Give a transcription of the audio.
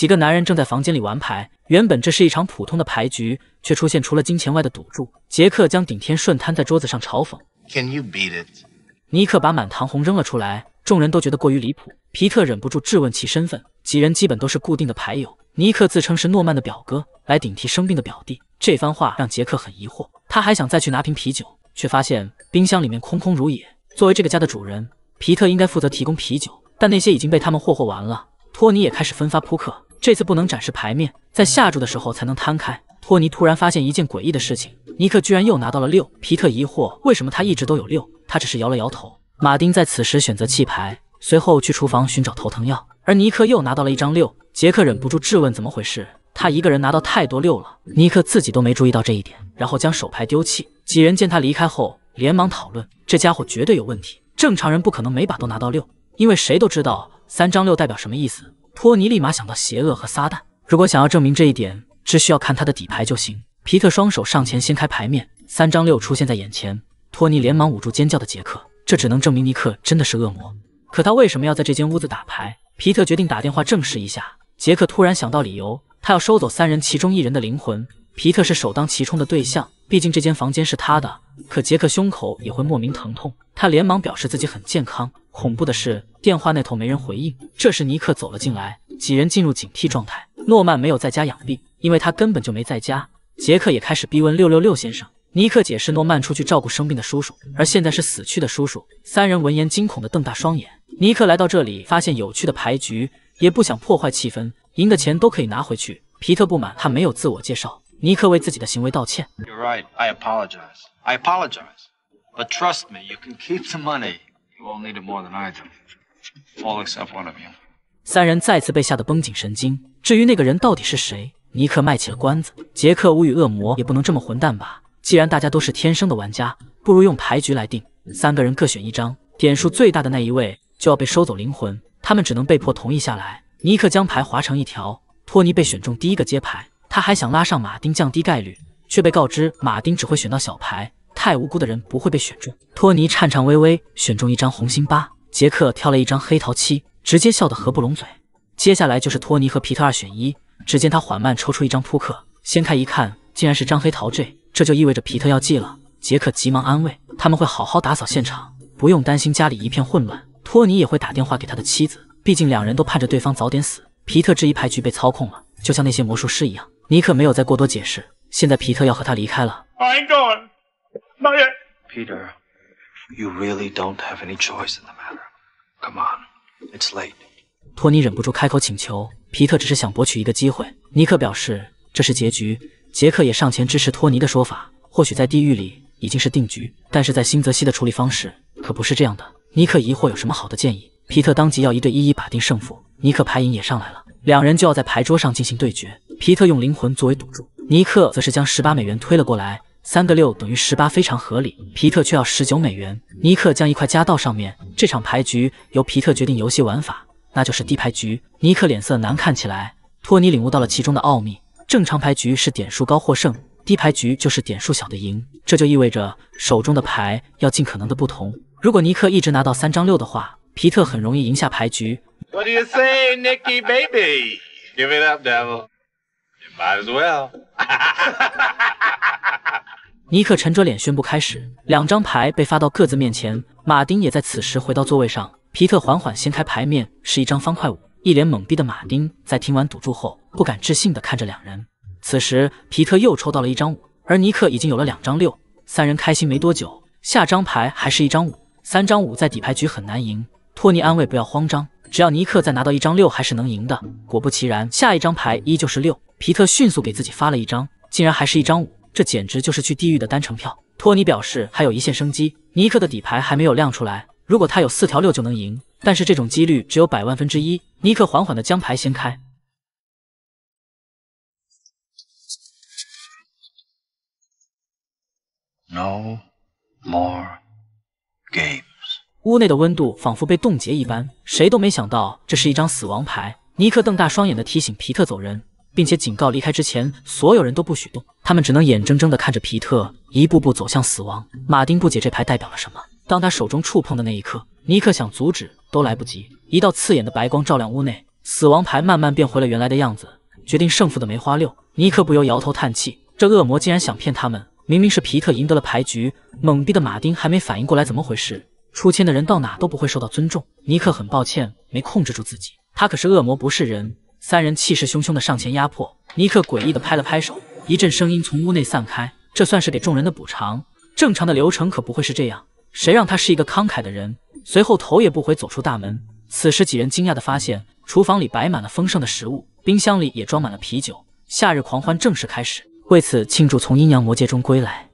几个男人正在房间里玩牌，原本这是一场普通的牌局，却出现除了金钱外的赌注。杰克将顶天顺摊在桌子上，嘲讽。Can beat you it？尼克把满堂红扔了出来，众人都觉得过于离谱。皮特忍不住质问其身份。几人基本都是固定的牌友，尼克自称是诺曼的表哥，来顶替生病的表弟。这番话让杰克很疑惑。他还想再去拿瓶啤酒，却发现冰箱里面空空如也。作为这个家的主人，皮特应该负责提供啤酒，但那些已经被他们霍霍完了。托尼也开始分发扑克。这次不能展示牌面，在下注的时候才能摊开。托尼突然发现一件诡异的事情，尼克居然又拿到了六。皮特疑惑，为什么他一直都有六？他只是摇了摇头。马丁在此时选择弃牌，随后去厨房寻找头疼药。而尼克又拿到了一张六，杰克忍不住质问怎么回事？他一个人拿到太多六了，尼克自己都没注意到这一点，然后将手牌丢弃。几人见他离开后，连忙讨论，这家伙绝对有问题，正常人不可能每把都拿到六，因为谁都知道三张六代表什么意思。托尼立马想到邪恶和撒旦。如果想要证明这一点，只需要看他的底牌就行。皮特双手上前掀开牌面，三张六出现在眼前。托尼连忙捂住尖叫的杰克。这只能证明尼克真的是恶魔。可他为什么要在这间屋子打牌？皮特决定打电话证实一下。杰克突然想到理由，他要收走三人其中一人的灵魂。皮特是首当其冲的对象，毕竟这间房间是他的。可杰克胸口也会莫名疼痛，他连忙表示自己很健康。恐怖的是，电话那头没人回应。这时，尼克走了进来，几人进入警惕状态。诺曼没有在家养病，因为他根本就没在家。杰克也开始逼问“六六六先生”。尼克解释，诺曼出去照顾生病的叔叔，而现在是死去的叔叔。三人闻言，惊恐的瞪大双眼。尼克来到这里，发现有趣的牌局，也不想破坏气氛，赢的钱都可以拿回去。皮特不满，他没有自我介绍。尼克为自己的行为道歉。You're right, I apologize. I apologize, but trust me, you can keep the money. All n e e d more than I do, all except one of you. 三人再次被吓得绷紧神经。至于那个人到底是谁，尼克卖起了关子。杰克无语，恶魔也不能这么混蛋吧？既然大家都是天生的玩家，不如用牌局来定。三个人各选一张，点数最大的那一位就要被收走灵魂。他们只能被迫同意下来。尼克将牌划成一条，托尼被选中第一个接牌。他还想拉上马丁降低概率，却被告知马丁只会选到小牌。太无辜的人不会被选中。托尼颤颤巍巍选中一张红心八，杰克挑了一张黑桃七，直接笑得合不拢嘴。接下来就是托尼和皮特二选一。只见他缓慢抽出一张扑克，掀开一看，竟然是张黑桃 J，这就意味着皮特要记了。杰克急忙安慰，他们会好好打扫现场，不用担心家里一片混乱。托尼也会打电话给他的妻子，毕竟两人都盼着对方早点死。皮特这一牌局被操控了，就像那些魔术师一样。尼克没有再过多解释，现在皮特要和他离开了。大爷，Peter，you really don't have any choice in the matter. Come on, it's late. 托尼忍不住开口请求，皮特只是想博取一个机会。尼克表示这是结局，杰克也上前支持托尼的说法。或许在地狱里已经是定局，但是在新泽西的处理方式可不是这样的。尼克疑惑有什么好的建议，皮特当即要一对一一把定胜负。尼克牌瘾也上来了，两人就要在牌桌上进行对决。皮特用灵魂作为赌注，尼克则是将十八美元推了过来。三个六等于十八，非常合理。皮特却要十九美元。尼克将一块加到上面。这场牌局由皮特决定游戏玩法，那就是低牌局。尼克脸色难看起来。托尼领悟到了其中的奥秘：正常牌局是点数高获胜，低牌局就是点数小的赢。这就意味着手中的牌要尽可能的不同。如果尼克一直拿到三张六的话，皮特很容易赢下牌局。尼克沉着脸宣布开始，两张牌被发到各自面前。马丁也在此时回到座位上。皮特缓缓掀开牌面，是一张方块五。一脸懵逼的马丁在听完赌注后，不敢置信的看着两人。此时，皮特又抽到了一张五，而尼克已经有了两张六。三人开心没多久，下张牌还是一张五。三张五在底牌局很难赢。托尼安慰不要慌张，只要尼克再拿到一张六，还是能赢的。果不其然，下一张牌依旧是六。皮特迅速给自己发了一张，竟然还是一张五，这简直就是去地狱的单程票。托尼表示还有一线生机，尼克的底牌还没有亮出来。如果他有四条六就能赢，但是这种几率只有百万分之一。尼克缓缓的将牌掀开。No more games。屋内的温度仿佛被冻结一般，谁都没想到这是一张死亡牌。尼克瞪大双眼的提醒皮特走人。并且警告离开之前，所有人都不许动。他们只能眼睁睁的看着皮特一步步走向死亡。马丁不解这牌代表了什么，当他手中触碰的那一刻，尼克想阻止都来不及。一道刺眼的白光照亮屋内，死亡牌慢慢变回了原来的样子。决定胜负的梅花六，尼克不由摇头叹气，这恶魔竟然想骗他们！明明是皮特赢得了牌局。懵逼的马丁还没反应过来怎么回事，出千的人到哪都不会受到尊重。尼克很抱歉没控制住自己，他可是恶魔，不是人。三人气势汹汹的上前压迫，尼克诡异的拍了拍手，一阵声音从屋内散开，这算是给众人的补偿。正常的流程可不会是这样，谁让他是一个慷慨的人？随后头也不回走出大门。此时几人惊讶的发现，厨房里摆满了丰盛的食物，冰箱里也装满了啤酒，夏日狂欢正式开始，为此庆祝从阴阳魔界中归来。